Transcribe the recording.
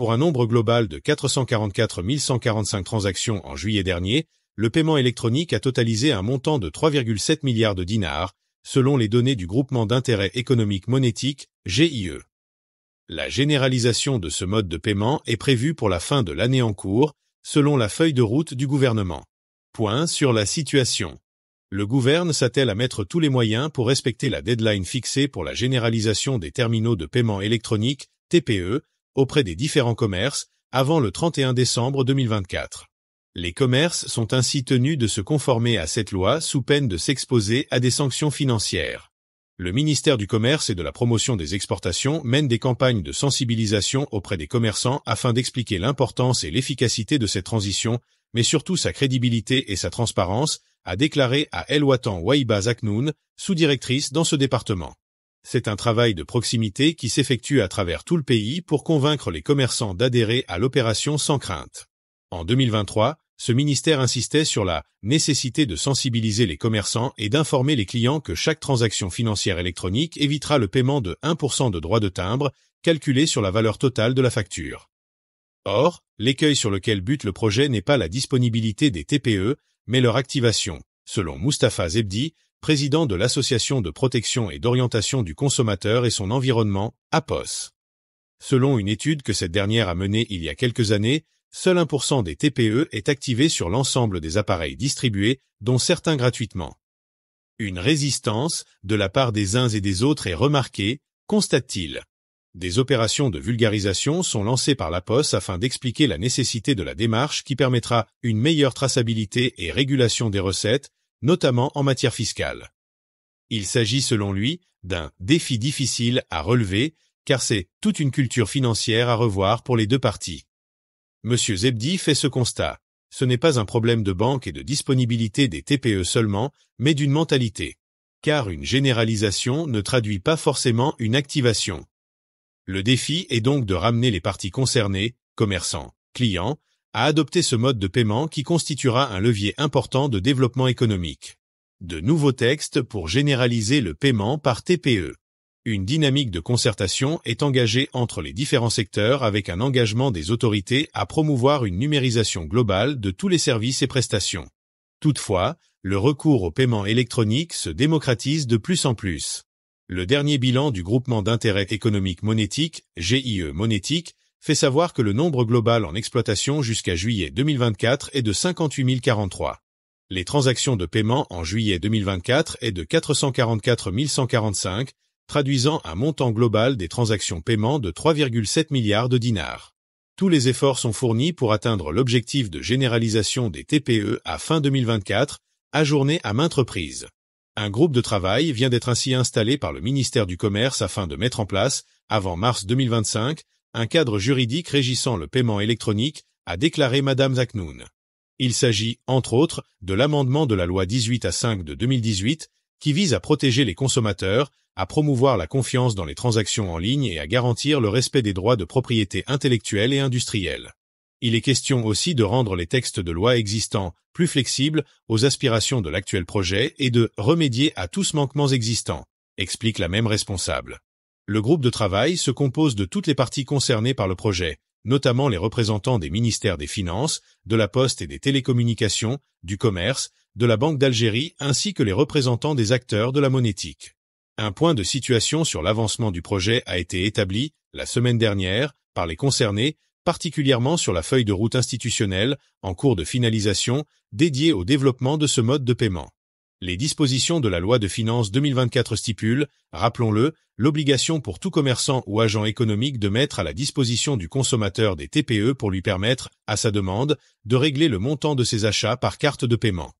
pour un nombre global de 444 145 transactions en juillet dernier, le paiement électronique a totalisé un montant de 3,7 milliards de dinars, selon les données du groupement d'intérêt économique monétique, GIE. La généralisation de ce mode de paiement est prévue pour la fin de l'année en cours, selon la feuille de route du gouvernement. Point sur la situation. Le gouverne s'attelle à mettre tous les moyens pour respecter la deadline fixée pour la généralisation des terminaux de paiement électronique, TPE, auprès des différents commerces avant le 31 décembre 2024. Les commerces sont ainsi tenus de se conformer à cette loi sous peine de s'exposer à des sanctions financières. Le ministère du Commerce et de la Promotion des Exportations mène des campagnes de sensibilisation auprès des commerçants afin d'expliquer l'importance et l'efficacité de cette transition, mais surtout sa crédibilité et sa transparence, a déclaré à Elwatan Waiba Zaknoun, sous-directrice dans ce département. C'est un travail de proximité qui s'effectue à travers tout le pays pour convaincre les commerçants d'adhérer à l'opération sans crainte. En 2023, ce ministère insistait sur la nécessité de sensibiliser les commerçants et d'informer les clients que chaque transaction financière électronique évitera le paiement de 1% de droits de timbre calculé sur la valeur totale de la facture. Or, l'écueil sur lequel bute le projet n'est pas la disponibilité des TPE, mais leur activation. Selon Mustapha Zebdi, président de l'Association de protection et d'orientation du consommateur et son environnement, APOS. Selon une étude que cette dernière a menée il y a quelques années, seul 1% des TPE est activé sur l'ensemble des appareils distribués, dont certains gratuitement. Une résistance, de la part des uns et des autres est remarquée, constate-t-il. Des opérations de vulgarisation sont lancées par la Poste afin d'expliquer la nécessité de la démarche qui permettra une meilleure traçabilité et régulation des recettes, notamment en matière fiscale. Il s'agit selon lui d'un défi difficile à relever, car c'est toute une culture financière à revoir pour les deux parties. M. Zebdi fait ce constat. Ce n'est pas un problème de banque et de disponibilité des TPE seulement, mais d'une mentalité. Car une généralisation ne traduit pas forcément une activation. Le défi est donc de ramener les parties concernées, commerçants, clients, à adopter ce mode de paiement qui constituera un levier important de développement économique. De nouveaux textes pour généraliser le paiement par TPE. Une dynamique de concertation est engagée entre les différents secteurs avec un engagement des autorités à promouvoir une numérisation globale de tous les services et prestations. Toutefois, le recours au paiement électronique se démocratise de plus en plus. Le dernier bilan du groupement d'intérêt économique monétique, GIE monétique, fait savoir que le nombre global en exploitation jusqu'à juillet 2024 est de 58 043. Les transactions de paiement en juillet 2024 est de 444 145, traduisant un montant global des transactions paiement de 3,7 milliards de dinars. Tous les efforts sont fournis pour atteindre l'objectif de généralisation des TPE à fin 2024, ajourné à maintes reprises. Un groupe de travail vient d'être ainsi installé par le ministère du Commerce afin de mettre en place, avant mars 2025, un cadre juridique régissant le paiement électronique, a déclaré Madame Zaknoun. Il s'agit, entre autres, de l'amendement de la loi 18 à 5 de 2018, qui vise à protéger les consommateurs, à promouvoir la confiance dans les transactions en ligne et à garantir le respect des droits de propriété intellectuelle et industrielle. Il est question aussi de rendre les textes de loi existants plus flexibles aux aspirations de l'actuel projet et de remédier à tous manquements existants, explique la même responsable. Le groupe de travail se compose de toutes les parties concernées par le projet, notamment les représentants des ministères des Finances, de la Poste et des Télécommunications, du Commerce, de la Banque d'Algérie ainsi que les représentants des acteurs de la monétique. Un point de situation sur l'avancement du projet a été établi, la semaine dernière, par les concernés, particulièrement sur la feuille de route institutionnelle, en cours de finalisation, dédiée au développement de ce mode de paiement. Les dispositions de la loi de finances 2024 stipulent, rappelons-le, l'obligation pour tout commerçant ou agent économique de mettre à la disposition du consommateur des TPE pour lui permettre, à sa demande, de régler le montant de ses achats par carte de paiement.